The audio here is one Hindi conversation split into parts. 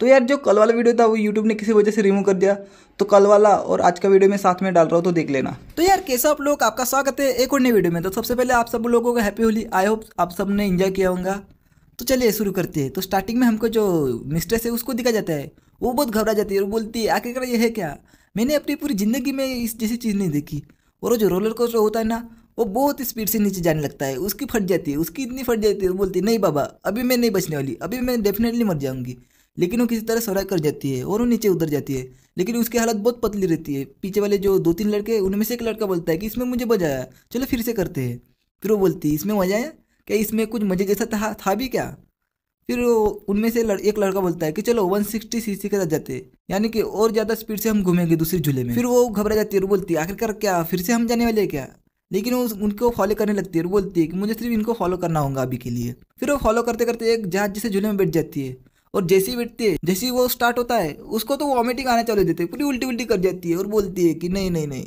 तो यार जो कल वाला वीडियो था वो यूट्यूब ने किसी वजह से रिमूव कर दिया तो कल वाला और आज का वीडियो मैं साथ में डाल रहा हूँ तो देख लेना तो यार कैसा आप लोग आपका स्वागत है एक और नई वीडियो में तो सबसे पहले आप सब लोगों का हैप्पी होली आई होप आप सब ने इन्जॉय किया होगा तो चलिए शुरू करते हैं तो स्टार्टिंग में हमको जो मिस्ट्रेस है उसको दिखा जाता है वो बहुत घबरा जाती है और बोलती है आखिरकार ये है क्या मैंने अपनी पूरी ज़िंदगी में इस जैसी चीज़ नहीं देखी और वो जो रोलर कोस्टर होता है ना वो बहुत स्पीड से नीचे जाने लगता है उसकी फट जाती है उसकी इतनी फट जाती है बोलती है नहीं बाबा अभी मैं नहीं बचने वाली अभी मैं डेफिनेटली मर जाऊँगी लेकिन वो किसी तरह सौरा कर जाती है और वो नीचे उतर जाती है लेकिन उसकी हालत बहुत पतली रहती है पीछे वाले जो दो तीन लड़के उनमें से एक लड़का बोलता है कि इसमें मुझे मजा आया चलो फिर से करते हैं फिर वो बोलती है इसमें मजा आया क्या इसमें कुछ मजे जैसा था था भी क्या फिर उनमें से लड़, एक लड़का बोलता है कि चलो सी सी के साथ जाते यानी कि और ज़्यादा स्पीड से हम घूमेंगे दूसरे झूले में फिर वो घबरा जाती है और बोलती है आखिरकार क्या फिर से हम जाने वाले हैं क्या लेकिन वो उनको फॉलो करने लगती है और बोलती है कि मुझे सिर्फ इनको फॉलो करना होगा अभी के लिए फिर वो फॉलो करते करते एक जहाज जैसे झूले में बैठ जाती है और जैसे ही बैठती है जैसी वो स्टार्ट होता है उसको तो वॉमिटिंग आने चालू देते पूरी उल्टी उल्टी कर जाती है और बोलती है कि नहीं नहीं नहीं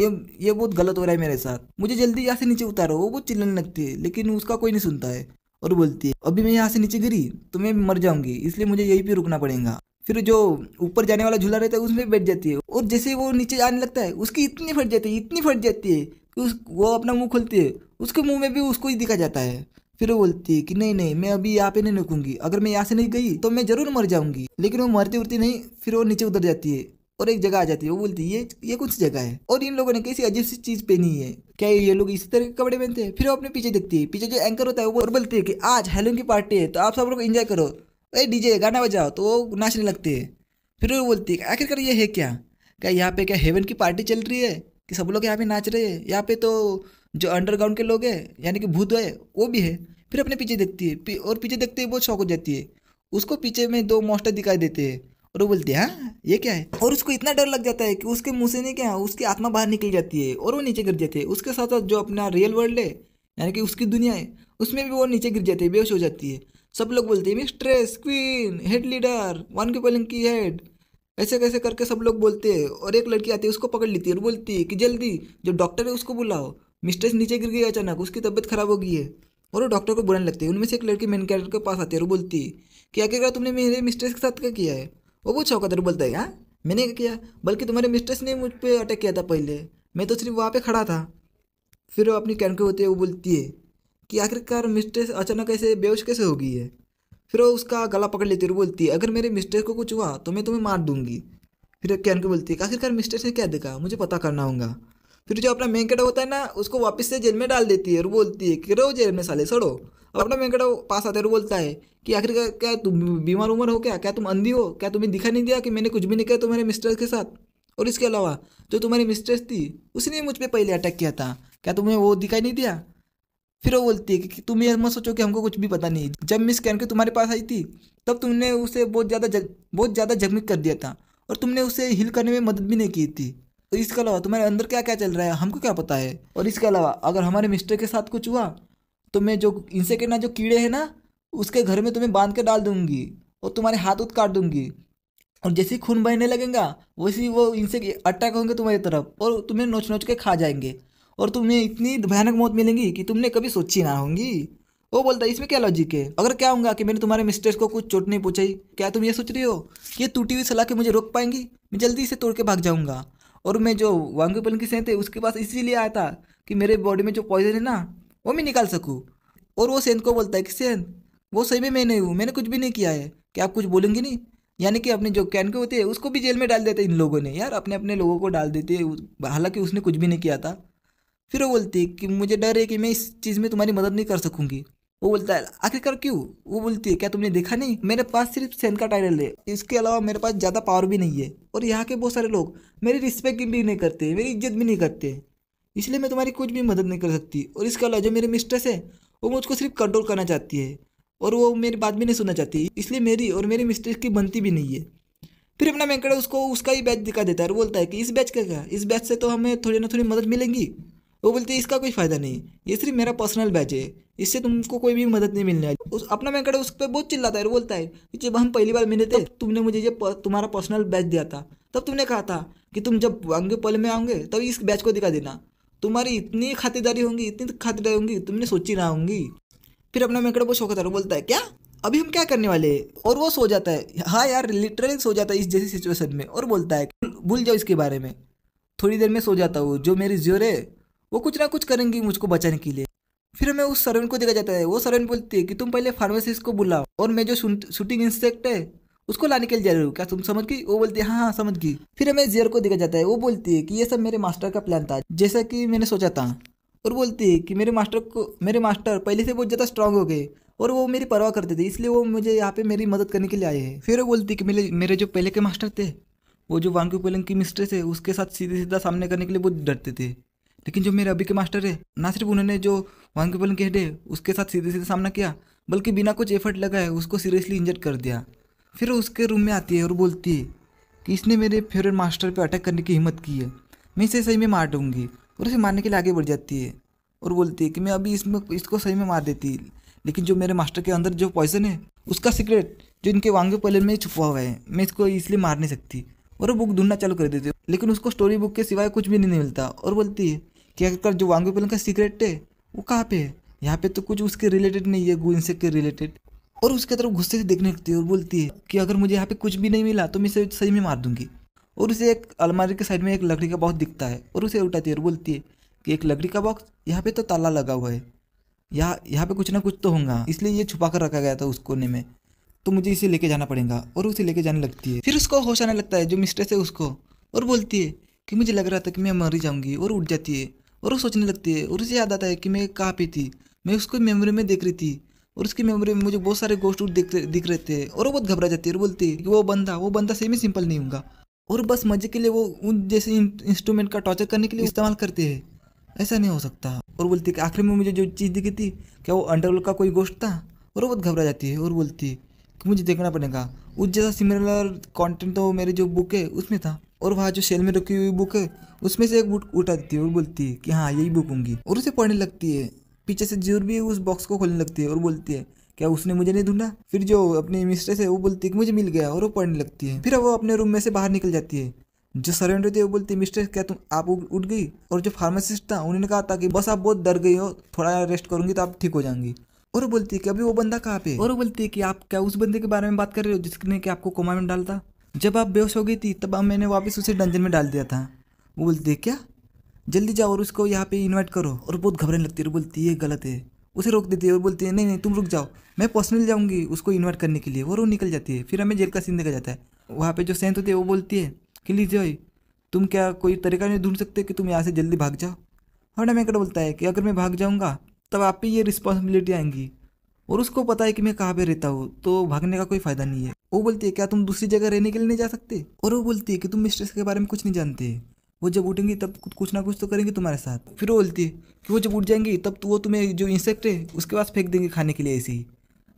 ये ये बहुत गलत हो रहा है मेरे साथ मुझे जल्दी यहाँ से नीचे उतारो वो बहुत चिल्लाने लगती है लेकिन उसका कोई नहीं सुनता है और बोलती है अभी मैं यहाँ से नीचे गिरी तो मैं मर जाऊंगी इसलिए मुझे यहीं पे रुकना पड़ेगा फिर जो ऊपर जाने वाला झूला रहता है उसमें बैठ जाती है और जैसे वो नीचे आने लगता है उसकी इतनी फट जाती है इतनी फट जाती है कि उस वो अपना मुंह खोलती है उसके मुंह में भी उसको ही दिखा जाता है फिर वो बोलती है कि नहीं नहीं मैं अभी यहाँ पे नहीं रुकूंगी अगर मैं यहाँ से नहीं गई तो मैं जरूर मर जाऊंगी लेकिन वो मरती उरती नहीं फिर वो नीचे उतर जाती है और एक जगह आ जाती है वो बोलती है ये ये कौन सी जगह है और इन लोगों ने कैसी अजीब सी चीज पहनी है क्या ये लोग इसी तरह के कपड़े पहनते हैं फिर वो अपने पीछे देखती है पीछे जो एंकर होता है वो बोलती है कि आज हेलोन की पार्टी है तो आप सब लोग इंजॉय करो अरे डीजे गाना बजाओ तो वो नाचने लगते हैं फिर वो बोलती है आखिरकार ये है क्या क्या यहाँ पे क्या हेवन की पार्टी चल रही है कि सब लोग यहाँ पे नाच रहे हैं यहाँ पे तो जो अंडरग्राउंड के लोग हैं यानी कि भूत है वो भी है फिर अपने पीछे देखती है और पीछे देखते ही बहुत शौक हो जाती है उसको पीछे में दो मॉस्टर दिखाई देते हैं और वो बोलते हैं हाँ ये क्या है और उसको इतना डर लग जाता है कि उसके मुंह से नहीं क्या उसकी आत्मा बाहर निकल जाती है और वो नीचे गिर जाते हैं उसके साथ साथ जो अपना रियल वर्ल्ड है यानी कि उसकी दुनिया है उसमें भी वो नीचे गिर जाती है बेहोश हो जाती है सब लोग बोलते हैं mistress queen head leader one के पलिंग की हेड ऐसे कैसे करके सब लोग बोलते हैं और एक लड़की आती है उसको पकड़ लेती है और बोलती है कि जल्दी जो डॉक्टर है उसको बुलाओ मिस्ट्रेस नीचे गिर गई अचानक उसकी तबीयत खराब हो गई है और वो डॉक्टर को बुलाने लगती है उनमें से एक लड़की मेन कैरेक्टर के पास आती है और बोलती है कि आखिरकार तुमने मेरे मिस्ट्रेस के साथ क्या किया है वो होगा चौकादार बोलता है हाँ मैंने क्या किया बल्कि तुम्हारे मिस्ट्रेस ने मुझ पर अटैक किया था पहले मैं तो सिर्फ वहाँ पर खड़ा था फिर वो अपनी कैरेक्टर होती है वो बोलती है कि आखिरकार मिस्ट्रेस अचानक ऐसे बेहोश कैसे हो गई है फिर वो उसका गला पकड़ लेती है और बोलती है अगर मेरे मिस्ट्रेस को कुछ हुआ तो मैं तुम्हें मार दूंगी फिर कैन को बोलती है आखिरकार मिस्ट्रेस ने क्या देखा मुझे पता करना होगा फिर जो अपना मेंकड़ा होता है ना उसको वापस से जेल में डाल देती है और बोलती है कि रहो जेल में साले सड़ो अब अपना मैंकड़ा पास आता है और बोलता है कि आखिर क्या तुम बीमार उमर हो क्या क्या तुम अंधी हो क्या तुम्हें दिखा नहीं दिया कि मैंने कुछ भी नहीं किया तुम्हारे मिस्ट्रेस के साथ और इसके अलावा जो तुम्हारी मिस्ट्रेस थी उसने मुझ पर पहले अटैक किया था क्या तुम्हें वो दिखाई नहीं दिया फिर वो बोलती है कि तुम ये मत सोचो कि हमको कुछ भी पता नहीं जब मिस कैन के तुम्हारे पास आई थी तब तुमने उसे बहुत ज़्यादा बहुत ज़्यादा जगमिग कर दिया था और तुमने उसे हिल करने में मदद भी नहीं की थी तो इसके अलावा तुम्हारे अंदर क्या क्या चल रहा है हमको क्या पता है और इसके अलावा अगर हमारे मिस्टर के साथ कुछ हुआ तो मैं जो इनसे के ना जो कीड़े हैं ना उसके घर में तुम्हें बांध के डाल दूंगी और तुम्हारे हाथ उत काट दूंगी और जैसे ही खून बहने लगेगा वैसे ही वो इनसे अटैक होंगे तुम्हारी तरफ और तुम्हें नोच नोच के खा जाएंगे और तुम्हें इतनी भयानक मौत मिलेंगी कि तुमने कभी सोची ना होंगी वो बोलता है इसमें क्या लॉजिक है अगर क्या होगा कि मैंने तुम्हारे मिस्टर्स को कुछ चोट नहीं पहुँचाई क्या तुम ये सोच रही हो कि ये टूटी हुई सलाह के मुझे रोक पाएंगी मैं जल्दी इसे तोड़ के भाग जाऊँगा और मैं जो वांगू पल की सेंत है उसके पास इसीलिए आया था कि मेरे बॉडी में जो पॉइजन है ना वो मैं निकाल सकूँ और वो सेंत को बोलता है कि सेंत वो सही में मैं नहीं हूँ मैंने कुछ भी नहीं किया है क्या आप कुछ बोलेंगे नहीं यानी कि अपने जो कैन के होते हैं उसको भी जेल में डाल देते हैं इन लोगों ने यार अपने अपने लोगों को डाल देते हालांकि उसने कुछ भी नहीं किया था फिर वो बोलती कि मुझे डर है कि मैं इस चीज़ में तुम्हारी मदद नहीं कर सकूँगी वो बोलता है आखिरकार क्यों वो बोलती है क्या तुमने देखा नहीं मेरे पास सिर्फ सेन का टाइटल है इसके अलावा मेरे पास ज़्यादा पावर भी नहीं है और यहाँ के बहुत सारे लोग मेरी रिस्पेक्ट भी नहीं करते मेरी इज्जत भी नहीं करते इसलिए मैं तुम्हारी कुछ भी मदद नहीं कर सकती और इसके अलावा जो मेरे मिस्ट्रेस है वो मुझको सिर्फ कंट्रोल करना चाहती है और वो मेरी बात भी नहीं सुनना चाहती इसलिए मेरी और मेरी मिस्ट्रेस की बनती भी नहीं है फिर अपना मैंकड़ा उसको उसका ही बैच दिखा देता है और बोलता है कि इस बैच का क्या इस बैच से तो हमें थोड़ी ना थोड़ी मदद मिलेंगी वो बोलते इसका कोई फ़ायदा नहीं ये सिर्फ मेरा पर्सनल बैच है इससे तुमको कोई भी मदद नहीं मिलने वाली उस अपना मैं उस पर बहुत चिल्लाता है बोलता है कि जब हम पहली बार मिले थे तुमने मुझे ये तुम्हारा पर्सनल बैच दिया था तब तुमने कहा था कि तुम जब आगे पल में आओगे तब इस बैच को दिखा देना तुम्हारी इतनी खातिरदारी होंगी इतनी खातिरदारी होंगी तुमने सोची ना होंगी फिर अपना मेकड़ा बहुत शौक होता है बोलता है क्या अभी हम क्या करने वाले हैं और वो सो जाता है हाँ यार लिटरली सो जाता है इस जैसी सिचुएशन में और बोलता है भूल जाओ इसके बारे में थोड़ी देर में सो जाता हूँ जो मेरी जोर है वो कुछ ना कुछ करेंगी मुझको बचाने के लिए फिर हमें उस सर्वेंट को देखा जाता है वो सर्वेंट बोलती है कि तुम पहले फार्मासिस्ट को बुलाओ और मैं जो शूटिंग इंस्पेक्ट है उसको लाने के लिए जा रही हूँ क्या तुम समझ गई वो बोलती है हाँ हाँ समझ गई फिर हमें जियर को देखा जाता है वो बोलती है कि ये सब मेरे मास्टर का प्लान था जैसा कि मैंने सोचा था और बोलती है कि मेरे मास्टर को मेरे मास्टर पहले से बहुत ज़्यादा स्ट्रांग हो गए और वो मेरी परवाह करते थे इसलिए वो मुझे यहाँ पे मेरी मदद करने के लिए आए हैं फिर वो बोलती है कि मेरे मेरे जो पहले के मास्टर थे वो जो वांग्यू पलंग की मिस्ट्रेस है उसके साथ सीधे सीधा सामने करने के लिए बहुत डरते थे लेकिन जो मेरे अभी के मास्टर है ना सिर्फ उन्होंने जो वन केबल के हेड है उसके साथ सीधे सीधे सामना किया बल्कि बिना कुछ एफर्ट लगाए उसको सीरियसली इंजर्ड कर दिया फिर उसके रूम में आती है और बोलती है कि इसने मेरे फेवरेट मास्टर पर अटैक करने की हिम्मत की है मैं इसे सही में मार दूंगी और उसे मारने के लिए आगे बढ़ जाती है और बोलती है कि मैं अभी इसमें इसको सही में मार देती लेकिन जो मेरे मास्टर के अंदर जो पॉइजन है उसका सीक्रेट जो इनके वांगे पलन में छुपा हुआ है मैं इसको इसलिए मार नहीं सकती और वो बुक ढूंढना चालू कर देती लेकिन उसको स्टोरी बुक के सिवाय कुछ भी नहीं मिलता और बोलती है कि आखिरकार जो वांगू पिलन का सीक्रेट है वो कहाँ पे है यहाँ पे तो कुछ उसके रिलेटेड नहीं है गो इंसेक्ट के रिलेटेड और उसके तरफ गुस्से से देखने लगती है और बोलती है कि अगर मुझे यहाँ पे कुछ भी नहीं मिला तो मैं इसे सही में मार दूंगी और उसे एक अलमारी के साइड में एक लकड़ी का बॉक्स दिखता है और उसे उठाती है और बोलती है कि एक लकड़ी का बॉक्स यहाँ पे तो ताला लगा हुआ है यहाँ यहाँ पे कुछ ना कुछ तो होगा इसलिए ये छुपा कर रखा गया था उस कोने में तो मुझे इसे लेके जाना पड़ेगा और उसे लेके जाने लगती है फिर उसको होश आने लगता है जो मिस्ट्रेस है उसको और बोलती है कि मुझे लग रहा था कि मैं मर ही जाऊँगी और उठ जाती है और वो सोचने लगती है और उसे याद आता है कि मैं कहाँ पे थी मैं उसको मेमोरी में देख रही थी और उसकी मेमोरी में मुझे बहुत सारे गोस्ट दिख दिख रहे थे और वो बहुत घबरा जाती है और बोलती है कि वो बंदा वो बंदा सेम ही सिंपल नहीं होगा और बस मजे के लिए वो उन जैसे इंस्ट्रूमेंट का टॉर्चर करने के लिए इस्तेमाल करते हैं ऐसा नहीं हो सकता और बोलती है कि आखिर में मुझे जो चीज़ दिखी थी क्या वो अंडरवर्ल्ड का कोई गोश्त था और वो बहुत घबरा जाती है और बोलती है कि मुझे देखना पड़ेगा उस जैसा सिमिलर कंटेंट तो मेरी जो बुक है उसमें था और वहाँ जो सेल में रखी हुई बुक है उसमें से एक बुक उठाती है और बोलती है कि हाँ यही बुक होंगी और उसे पढ़ने लगती है पीछे से जूर भी उस बॉक्स को खोलने लगती है और बोलती है क्या उसने मुझे नहीं ढूंढा फिर जो अपनी मिस्ट्रेस है वो बोलती है कि मुझे मिल गया और वो पढ़ने लगती है फिर वो अपने रूम में से बाहर निकल जाती है जो सरेंडर होती है वो बोलती है मिस्ट्रेस क्या तुम आप उठ गई और जो फार्मासिस्ट था उन्होंने कहा था कि बस आप बहुत डर गई हो थोड़ा रेस्ट करूंगी तो आप ठीक हो जाएंगी और बोलती है कि अभी वो बंदा कहाँ पे और वो बोलती है कि आप क्या उस बंदे के बारे में बात कर रहे हो जिसने कि आपको कोमा में डालता था जब आप बेहोश हो गई थी तब अब मैंने वापस उसे डंजन में डाल दिया था वो बोलती है क्या जल्दी जाओ और उसको यहाँ पे इन्वाइट करो और बहुत घबराने लगती है बोलती है गलत है उसे रोक देती है और बोलती है नहीं नहीं तुम रुक जाओ मैं पर्सनल जाऊँगी उसको इन्वाइट करने के लिए वो रो निकल जाती है फिर हमें जेल का सीन देखा जाता है वहाँ पर जो सेंत होती है वो बोलती है कि लीजिए तुम क्या कोई तरीका नहीं ढूंढ सकते कि तुम यहाँ से जल्दी भाग जाओ हर्डा मैं बोलता है कि अगर मैं भाग जाऊँगा तब आप पे ये रिस्पॉन्सिबिलिटी आएंगी और उसको पता है कि मैं कहाँ पे रहता हूँ तो भागने का कोई फायदा नहीं है वो बोलती है क्या तुम दूसरी जगह रहने के लिए नहीं जा सकते और वो बोलती है कि तुम मिस्ट्रेस के बारे में कुछ नहीं जानते वो जब उठेंगी तब कुछ ना कुछ तो करेंगे तुम्हारे साथ फिर वो बोलती है कि वो जब उठ जाएंगी तब तो वो तुम्हें जो इंसेक्ट है उसके पास फेंक देंगे खाने के लिए ऐसे ही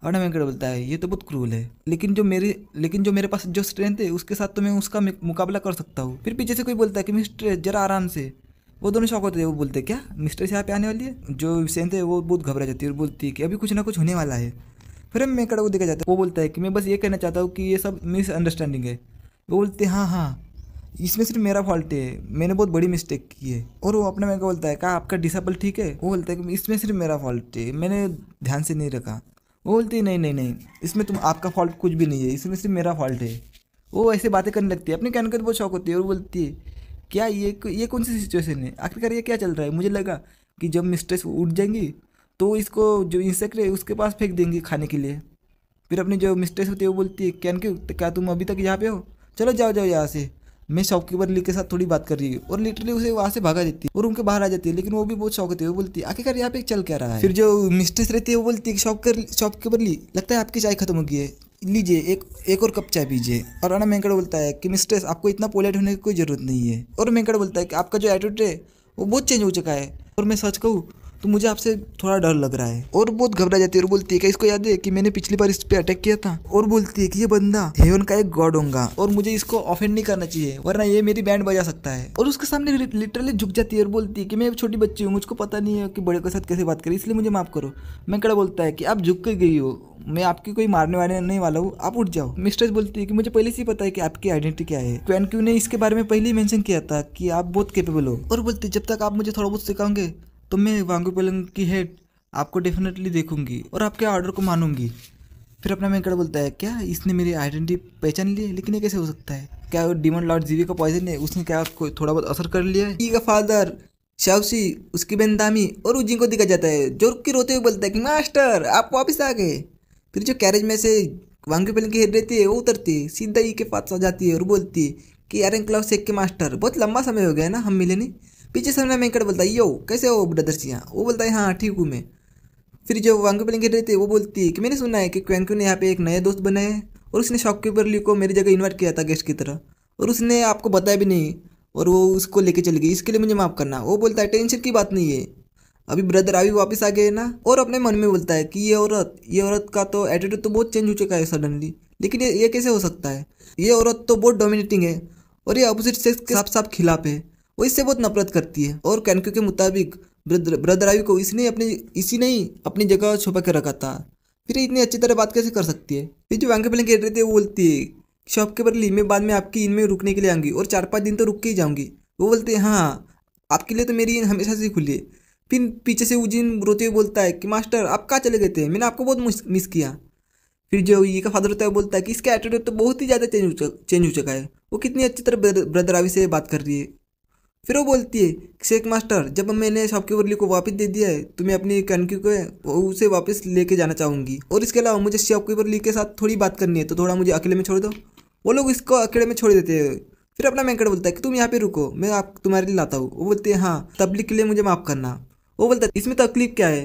अर्णा वेंकट बोलता है ये तो बहुत क्रूल है लेकिन जो मेरे लेकिन जो मेरे पास जो स्ट्रेंथ है उसके साथ तो मैं उसका मुकाबला कर सकता हूँ फिर पीछे से कोई बोलता है कि मिस्टर जरा आराम से वो दोनों शौक होते थे वो बोलते क्या मिस्टर से यहाँ पे आने वाली है जो विसेंट है वो बहुत घबरा जाती है और बोलती है कि अभी कुछ ना कुछ होने वाला है फिर हम मेकड़ा को देखा जाता है वो बोलता है कि मैं बस ये कहना चाहता हूँ कि ये सब मिसअंडरस्टैंडिंग है वो बोलते हैं हाँ हाँ इसमें सिर्फ मेरा फॉल्ट है मैंने बहुत बड़ी मिस्टेक की है और वो अपने मेरे को बोलता है कहा आपका डिसेबल ठीक है वो बोलता है कि इसमें सिर्फ मेरा फॉल्ट है मैंने ध्यान से नहीं रखा वो बोलती है नहीं नहीं नहीं इसमें तुम आपका फॉल्ट कुछ भी नहीं है इसमें सिर्फ मेरा फॉल्ट है वो ऐसे बातें करने लगती है अपने कहने का तो बहुत शौक होती है और बोलती है क्या ये ये कौन सी सिचुएशन है आखिरकार ये क्या चल रहा है मुझे लगा कि जब मिस्ट्रेस उठ जाएंगी तो इसको जो इंसेक्ट है उसके पास फेंक देंगे खाने के लिए फिर अपनी जो मिस्ट्रेस होती है वो बोलती है कैन क्यों तो क्या तुम अभी तक यहाँ पे हो चलो जाओ जाओ यहाँ से मैं शॉपकीपर ली के साथ थोड़ी बात कर रही हूँ और लिटरली उसे वहाँ से भागा देती है और उनके बाहर आ जाती है लेकिन वो भी बहुत शौक होती है वो बोलती है आखिरकार यहाँ पे चल क्या रहा है फिर जो मिस्ट्रेस रहती है वो बोलती है शॉप कर शॉपकीपर ली लगता है आपकी चाय खत्म हो गई है लीजिए एक एक और कप चाय पीजिए और अना मेंकड़ बोलता है कि मिस्ट्रेस आपको इतना पोलाइट होने की कोई ज़रूरत नहीं है और मेंकड़ बोलता है कि आपका जो एटीट्यूड है वो बहुत चेंज हो चुका है और मैं सच कहूँ तो मुझे आपसे थोड़ा डर लग रहा है और बहुत घबरा जाती है और बोलती है इसको याद है कि मैंने पिछली बार इस पर अटैक किया था और बोलती है कि ये बंदा हेवन का एक गॉड होगा और मुझे इसको ऑफेंड नहीं करना चाहिए वरना ये मेरी बैंड बजा सकता है और उसके सामने लिटरली झुक जाती है और बोलती है कि मैं छोटी बच्ची हूँ मुझको पता नहीं है कि बड़े के साथ कैसे बात करें इसलिए मुझे माफ़ करो मैं कड़ा बोलता है कि आप झुक के गई हो मैं आपकी कोई मारने वाले नहीं वाला हूँ आप उठ जाओ मिस्ट्रेस बोलती है कि मुझे पहले से ही पता है कि आपकी आइडेंटिटी क्या है क्वेन तो क्यू ने इसके बारे में पहले ही मेंशन किया था कि आप बहुत कैपेबल हो और बोलती जब तक आप मुझे थोड़ा बहुत सिखाओगे तो मैं वांगू पलंग की हेड आपको डेफिनेटली देखूंगी और आपके ऑर्डर को मानूंगी फिर अपना मेकड़ बोलता है क्या इसने मेरी आइडेंटिटी पहचान ली है लेकिन ये कैसे हो सकता है क्या डिमंड डिमन लॉर्ड जीवी का पॉइजन है उसने क्या कोई थोड़ा बहुत असर कर लिया है का फादर शावसी उसकी बहन दामी और उजी को दिखा जाता है जो की रोते हुए बोलता है कि मास्टर आप वापस आ गए फिर जो कैरेज में से वांगी पलंग की हेड रहती है वो उतरती है सीधा ई के पास आ जाती है और बोलती है कि अरे क्लाउ एक के मास्टर बहुत लंबा समय हो गया ना हम मिले नहीं पीछे सामने वेंकट बोलता है यो कैसे हो ब्रदर यहाँ वो बोलता है हाँ ठीक हूँ मैं फिर जो वांग पे रहती है वो बोलती है कि मैंने सुना है कि क्वेंकू ने यहाँ पे एक नया दोस्त बनाए हैं और उसने शॉपकीपर ली को मेरी जगह इन्वाइट किया था गेस्ट की तरह और उसने आपको बताया भी नहीं और वो उसको लेके चली गई इसके लिए मुझे माफ़ करना वो बोलता है टेंशन की बात नहीं है अभी ब्रदर अभी वापस आ गए ना और अपने मन में बोलता है कि ये औरत ये औरत का तो एटीट्यूड तो बहुत चेंज हो चुका है सडनली लेकिन ये, ये कैसे हो सकता है ये औरत तो बहुत डोमिनेटिंग है और ये अपोजिट सेक्स के साफ साफ खिलाफ है वो इससे बहुत नफरत करती है और कैनको के मुताबिक ब्रदर आयु को इसने अपने इसी ने ही अपनी जगह छुपा के रखा था फिर इतनी अच्छी तरह बात कैसे कर सकती है फिर जो वांगे पहले कह रहे थे वो बोलती है शॉपकीपर ली मैं बाद में आपकी इनमें रुकने के लिए आऊँगी और चार पाँच दिन तो रुक के ही जाऊँगी वो बोलते हैं हाँ आपके लिए तो मेरी इन हमेशा से खुली है फिर पीछे से उजिन रोते हुए बोलता है कि मास्टर आप कहाँ चले गए थे मैंने आपको बहुत मिस किया फिर जो ये का फादर होता है बोलता है कि इसका एटीट्यूड तो बहुत ही ज़्यादा चेंज हो चेंज हो चुका है वो कितनी अच्छी तरह ब्रदर आवी से बात कर रही है फिर वो बोलती है शेख मास्टर जब मैंने शॉपकीपर को वापस दे दिया है तो मैं अपनी कंट्री को उसे वापस लेके जाना चाहूँगी और इसके अलावा मुझे शॉपकीपर ली के साथ थोड़ी बात करनी है तो थोड़ा मुझे अकेले में छोड़ दो वो लोग इसको अकेले में छोड़ देते हैं फिर अपना मैंकड़ बोलता है कि तुम यहाँ पे रुको मैं आप तुम्हारे लिए लाता हूँ वो बोलते हैं हाँ तबलीग के लिए मुझे माफ़ करना वो बोलता है इसमें तकलीफ क्या है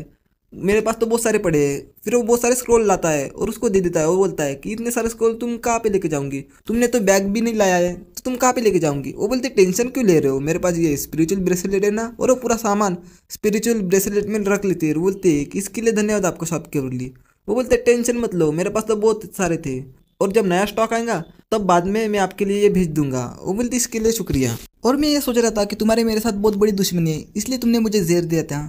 मेरे पास तो बहुत सारे पड़े हैं फिर वो बहुत सारे स्क्रॉल लाता है और उसको दे देता है वो बोलता है कि इतने सारे स्क्रॉल तुम कहाँ पे लेके जाऊंगी तुमने तो बैग भी नहीं लाया है तुम कहाँ पे लेके जाऊंगी वो बोलते टेंशन क्यों ले रहे हो मेरे पास ये स्पिरिचुअल ब्रेसलेट है ना और वो पूरा सामान स्पिरिचुअल ब्रेसलेट में रख लेते हैं बोलते कि इसके लिए धन्यवाद आपको शॉप के लिए वो बोलते टेंशन मत लो मेरे पास तो बहुत सारे थे और जब नया स्टॉक आएगा तब बाद में मैं आपके लिए ये भेज दूंगा वो बोलते इसके लिए शुक्रिया और मैं ये सोच रहा था कि तुम्हारे मेरे साथ बहुत बड़ी दुश्मनी है इसलिए तुमने मुझे जेर दिया था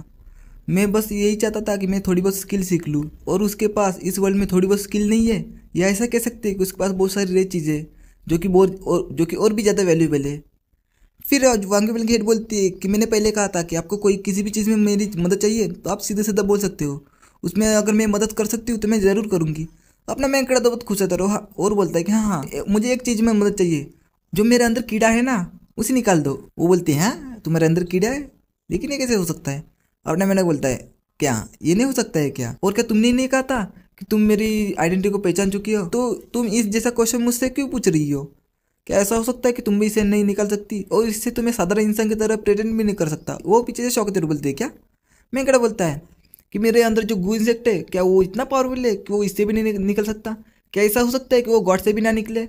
मैं बस यही चाहता था कि मैं थोड़ी बहुत स्किल सीख लूँ और उसके पास इस वर्ल्ड में थोड़ी बहुत स्किल नहीं है या ऐसा कह सकते कि उसके पास बहुत सारी रेयर चीज़ें जो कि बहुत और जो कि और भी ज़्यादा वैल्यूबल है फिर वांगे की हेड बोलती है कि मैंने पहले कहा था कि आपको कोई किसी भी चीज़ में मेरी मदद चाहिए तो आप सीधे सीधा बोल सकते हो उसमें अगर मैं मदद कर सकती हूँ तो मैं ज़रूर करूँगी अपना मैं कड़ा तो बहुत खुश होता रहो हाँ, और बोलता है कि हाँ हाँ मुझे एक चीज़ में मदद चाहिए जो मेरे अंदर कीड़ा है ना उसे निकाल दो वो बोलते हैं हाँ तुम्हारे अंदर कीड़ा है लेकिन ये कैसे हो सकता है अपना मैंने बोलता है क्या ये नहीं हो सकता है क्या और क्या तुमने नहीं कहा था कि तुम मेरी आइडेंटिटी को पहचान चुकी हो तो तुम इस जैसा क्वेश्चन मुझसे क्यों पूछ रही हो क्या ऐसा हो सकता है कि तुम भी इसे नहीं निकाल सकती और इससे तुम्हें साधारण इंसान की तरह प्रेटेंट भी नहीं कर सकता वो पीछे से शौक तेरे बोलते क्या मैं कड़ा बोलता है कि मेरे अंदर जो गु इंसेक्ट है क्या वो इतना पावरफुल है कि वो इससे भी नहीं निकल सकता क्या ऐसा हो सकता है कि वो गॉड से भी ना निकले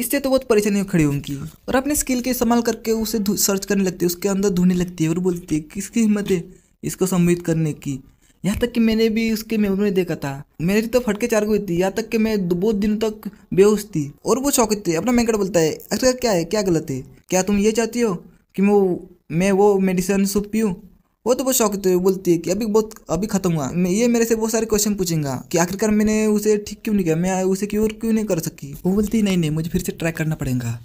इससे तो बहुत परेशानियाँ खड़ी होंगी और अपने स्किल के इस्तेमाल करके उसे सर्च करने लगती है उसके अंदर धोने लगती है और बोलती है किसकी हिम्मत है इसको सम्मिलित करने की यहाँ तक कि मैंने भी उसके मेमोरी में देखा था मेरी तो फटके चार गई थी यहाँ तक कि मैं बहुत दिनों तक बेहोश थी और वो शौकित थी अपना मैंकड़ बोलता है अच्छा क्या है क्या गलत है क्या तुम ये चाहती हो कि वो मैं वो मेडिसिन सूप पीऊँ वो तो बहुत शौकित है बोलती है कि अभी बहुत अभी खत्म हुआ ये मेरे से बहुत सारे क्वेश्चन पूछेगा कि आखिरकार मैंने उसे ठीक क्यों नहीं किया मैं उसे क्यों क्यों नहीं कर सकी वो बोलती नहीं नहीं मुझे फिर से ट्राई करना पड़ेगा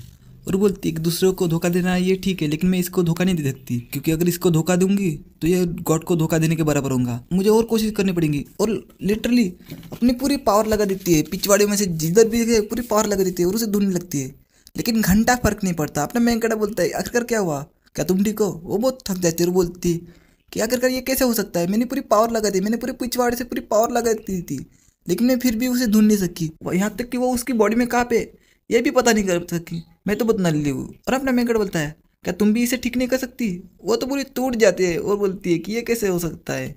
और बोलती है कि दूसरे को धोखा देना ये ठीक है लेकिन मैं इसको धोखा नहीं दे सकती क्योंकि अगर इसको धोखा दूंगी तो ये गॉड को धोखा देने के बराबर होगा मुझे और कोशिश करनी पड़ेगी और लिटरली अपनी पूरी पावर लगा देती है पिछवाड़े में से जिधर भी है पूरी पावर लगा देती है और उसे धुलने लगती है लेकिन घंटा फर्क नहीं पड़ता अपने मैंकड़ा बोलता है आखिरकार क्या हुआ क्या तुम ठीक हो वो बहुत थक जाती है और बोलती कि आखिरकार ये कैसे हो सकता है मैंने पूरी पावर लगा दी मैंने पूरे पिछवाड़े से पूरी पावर लगा दी थी लेकिन मैं फिर भी उसे ढूंढ नहीं सकी यहाँ तक कि वो उसकी बॉडी में कहाँ पे ये भी पता नहीं कर सकी मैं तो बहुत नल्ली हूँ और अपना मेकड़ बोलता है क्या तुम भी इसे ठीक नहीं कर सकती वो तो पूरी टूट जाती है और बोलती है कि ये कैसे हो सकता है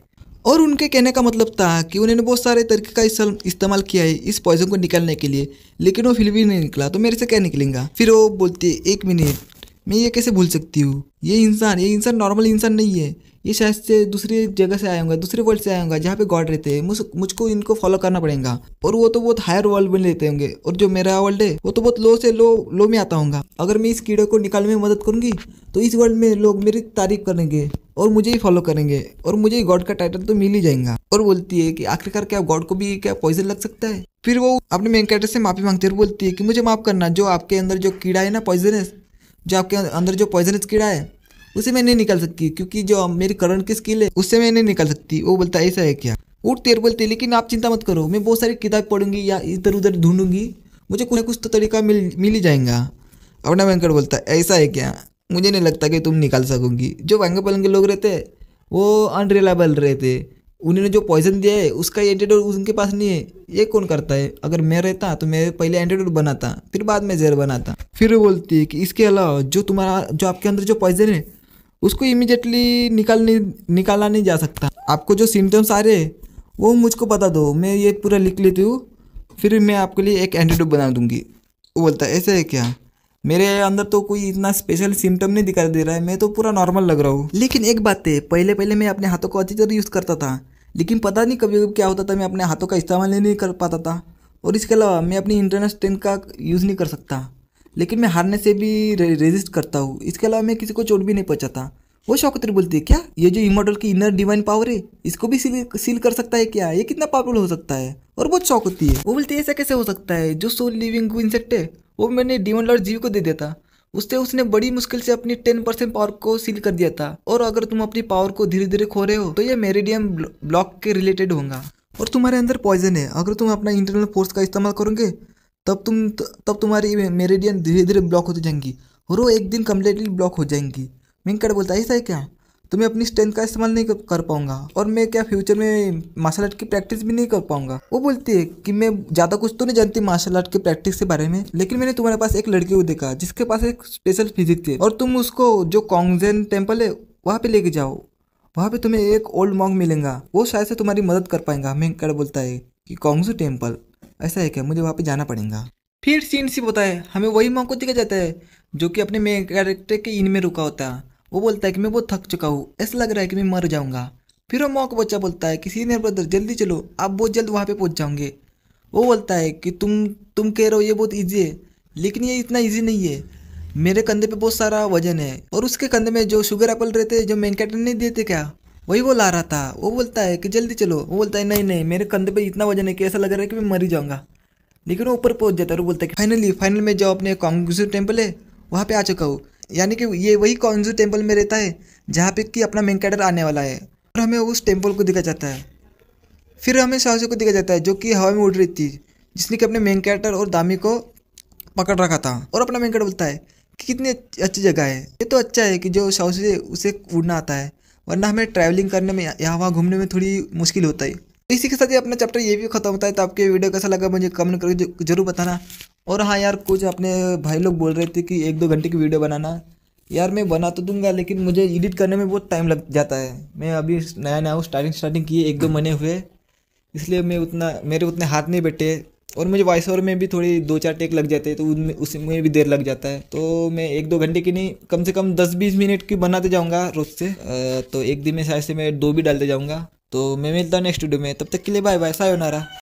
और उनके कहने का मतलब था कि उन्होंने बहुत सारे तरीके का इस्तेमाल किया है इस पॉइजन को निकालने के लिए लेकिन वो फिर भी नहीं निकला तो मेरे से क्या निकलेगा फिर वो बोलती है एक मिनट मैं ये कैसे भूल सकती हूँ ये इंसान ये इंसान नॉर्मल इंसान नहीं है ये शायद से दूसरी जगह से आया दूसरे वर्ल्ड से आया जहाँ पे गॉड रहते हैं मुझ, मुझको इनको फॉलो करना पड़ेगा और वो तो बहुत हायर वर्ल्ड में लेते होंगे और जो मेरा वर्ल्ड है वो तो बहुत लो से लो लो में आता होगा अगर मैं इस कीड़े को निकालने में मदद करूँगी तो इस वर्ल्ड में लोग मेरी तारीफ करेंगे और मुझे ही फॉलो करेंगे और मुझे गॉड का टाइटल तो मिल ही जाएगा और बोलती है कि आखिरकार क्या गॉड को भी क्या पॉइजन लग सकता है फिर वो अपने मेन कैरेक्टर से माफी मांगती है और बोलती है कि मुझे माफ करना जो आपके अंदर जो कीड़ा है ना पॉइजनस जो आपके अंदर जो पॉइजनस कीड़ा है उसे मैं नहीं निकल सकती क्योंकि जो मेरी करंट की स्किल है उससे मैं नहीं निकल सकती वो बोलता ऐसा है क्या वो तेर बोलते लेकिन आप चिंता मत करो मैं बहुत सारी किताब पढ़ूंगी या इधर उधर ढूंढूंगी मुझे कुछ ना कुछ तो तरीका मिल मिल ही जाएगा अपना वेंकट बोलता है ऐसा है क्या मुझे नहीं लगता कि तुम निकाल सकोगी जो वांगे पलंगे लोग रहते वो अनरिलायबल रहते उन्होंने जो पॉइजन दिया है उसका एंटीडोट उनके पास नहीं है ये कौन करता है अगर मैं रहता तो मैं पहले एंटीडोट बनाता फिर बाद में जहर बनाता फिर वो बोलती है कि इसके अलावा जो तुम्हारा जो आपके अंदर जो पॉइजन है उसको इमिजिएटली निकालने निकाला नहीं जा सकता आपको जो सिम्टम्स आ रहे हैं वो मुझको बता दो मैं ये पूरा लिख लेती हूँ फिर मैं आपके लिए एक एंटीडोट बना दूँगी वो बोलता है ऐसा है क्या मेरे अंदर तो कोई इतना स्पेशल सिम्टम नहीं दिखाई दे रहा है मैं तो पूरा नॉर्मल लग रहा हूँ लेकिन एक बात है पहले पहले मैं अपने हाथों को अच्छी तरह यूज़ करता था लेकिन पता नहीं कभी कभी क्या होता था मैं अपने हाथों का इस्तेमाल नहीं कर पाता था और इसके अलावा मैं अपनी इंटरनल स्ट्रेंथ का यूज़ नहीं कर सकता लेकिन मैं हारने से भी रेजिस्ट करता हूँ इसके अलावा मैं किसी को चोट भी नहीं पहुँचाता वो शौकत्री बोलती है क्या ये जो इमोटल की इनर डिवाइन पावर है इसको भी सील सील कर सकता है क्या ये कितना पावरफुल हो सकता है और बहुत शौक होती है वो बोलती है ऐसा कैसे हो सकता है जो सोल लिविंग इंसेक्ट है वो मैंने डीमन लॉर्ड जीव को दे दिया था उससे उसने बड़ी मुश्किल से अपनी टेन परसेंट पावर को सील कर दिया था और अगर तुम अपनी पावर को धीरे धीरे खो रहे हो तो ये मेरेडियम ब्लॉक के रिलेटेड होगा और तुम्हारे अंदर पॉइजन है अगर तुम अपना इंटरनल फोर्स का इस्तेमाल करोगे तब तुम तब तुम्हारी मेरेडियन धीरे धीरे ब्लॉक होती जाएंगी और वो एक दिन कम्प्लीटली ब्लॉक हो जाएंगी वेंकट बोलता ऐसा है क्या तो मैं अपनी स्ट्रेंथ का इस्तेमाल नहीं कर पाऊंगा और मैं क्या फ्यूचर में मार्शल आर्ट की प्रैक्टिस भी नहीं कर पाऊंगा वो बोलती है कि मैं ज़्यादा कुछ तो नहीं जानती मार्शल आर्ट की प्रैक्टिस के बारे में लेकिन मैंने तुम्हारे पास एक लड़की को देखा जिसके पास एक स्पेशल फिजिक थी और तुम उसको जो कॉन्गजेन टेम्पल है वहाँ पर लेके जाओ वहाँ पे तुम्हें एक ओल्ड मॉन्ग मिलेगा वो शायद से तुम्हारी मदद कर पाएंगा मैं कर बोलता है कि कॉन्गजू टेम्पल ऐसा है क्या मुझे वहाँ पे जाना पड़ेगा फिर सीन सी होता है हमें वही मॉन्ग को दिखा जाता है जो कि अपने मेन कैरेक्टर के इन में रुका होता है वो बोलता है कि मैं बहुत थक चुका हूँ ऐसा लग रहा है कि मैं मर जाऊँगा फिर वो मौक बच्चा बोलता है कि सीनियर ब्रदर जल्दी चलो आप बहुत जल्द वहाँ पर पहुँच जाओगे वो बोलता है कि तुम तुम कह रहे हो ये बहुत ईजी है लेकिन ये इतना ईजी नहीं है मेरे कंधे पे बहुत सारा वजन है और उसके कंधे में जो शुगर एप्पल रहते जो मैनकेटन नहीं देते क्या वही वो ला रहा था वो बोलता है कि जल्दी चलो वो बोलता है नहीं नहीं मेरे कंधे पे इतना वजन है कि ऐसा लग रहा है कि मैं मर ही जाऊँगा लेकिन वो ऊपर पहुँच जाता है और बोलता है कि फाइनली फाइनल में जो अपने कांग्रेस टेम्पल है वहाँ पर आ चुका हूँ यानी कि ये वही कौनजू टेम्पल में रहता है जहाँ पे कि अपना मेन कैडर आने वाला है और हमें उस टेम्पल को दिखा जाता है फिर हमें साहसी को दिखा जाता है जो कि हवा में उड़ रही थी जिसने कि अपने मेन कैरेक्टर और दामी को पकड़ रखा था और अपना मेन कैरेक्टर बोलता है कि कितनी अच्छी जगह है ये तो अच्छा है कि जो साहसी से उसे उड़ना आता है वरना हमें ट्रैवलिंग करने में यहाँ वहाँ घूमने में थोड़ी मुश्किल होता है इसी के साथ ये अपना चैप्टर ये भी खत्म होता है तो आपके वीडियो कैसा लगा मुझे कमेंट करके जरूर बताना और हाँ यार कुछ अपने भाई लोग बोल रहे थे कि एक दो घंटे की वीडियो बनाना यार मैं बना तो दूंगा लेकिन मुझे एडिट करने में बहुत टाइम लग जाता है मैं अभी नया नया हूँ स्टार्टिंग स्टार्टिंग की एक दो महीने हुए इसलिए मैं उतना मेरे उतने हाथ नहीं बैठे और मुझे वॉइस ओवर में भी थोड़ी दो चार टेक लग जाते हैं तो उनमें में भी देर लग जाता है तो मैं एक दो घंटे की नहीं कम से कम दस बीस मिनट की बनाते जाऊँगा रोज़ से तो एक दिन में शायद से मैं दो भी डालते जाऊँगा तो मैं मिलता हूँ नेक्स्ट वीडियो में तब तक के लिए बाय बाय सा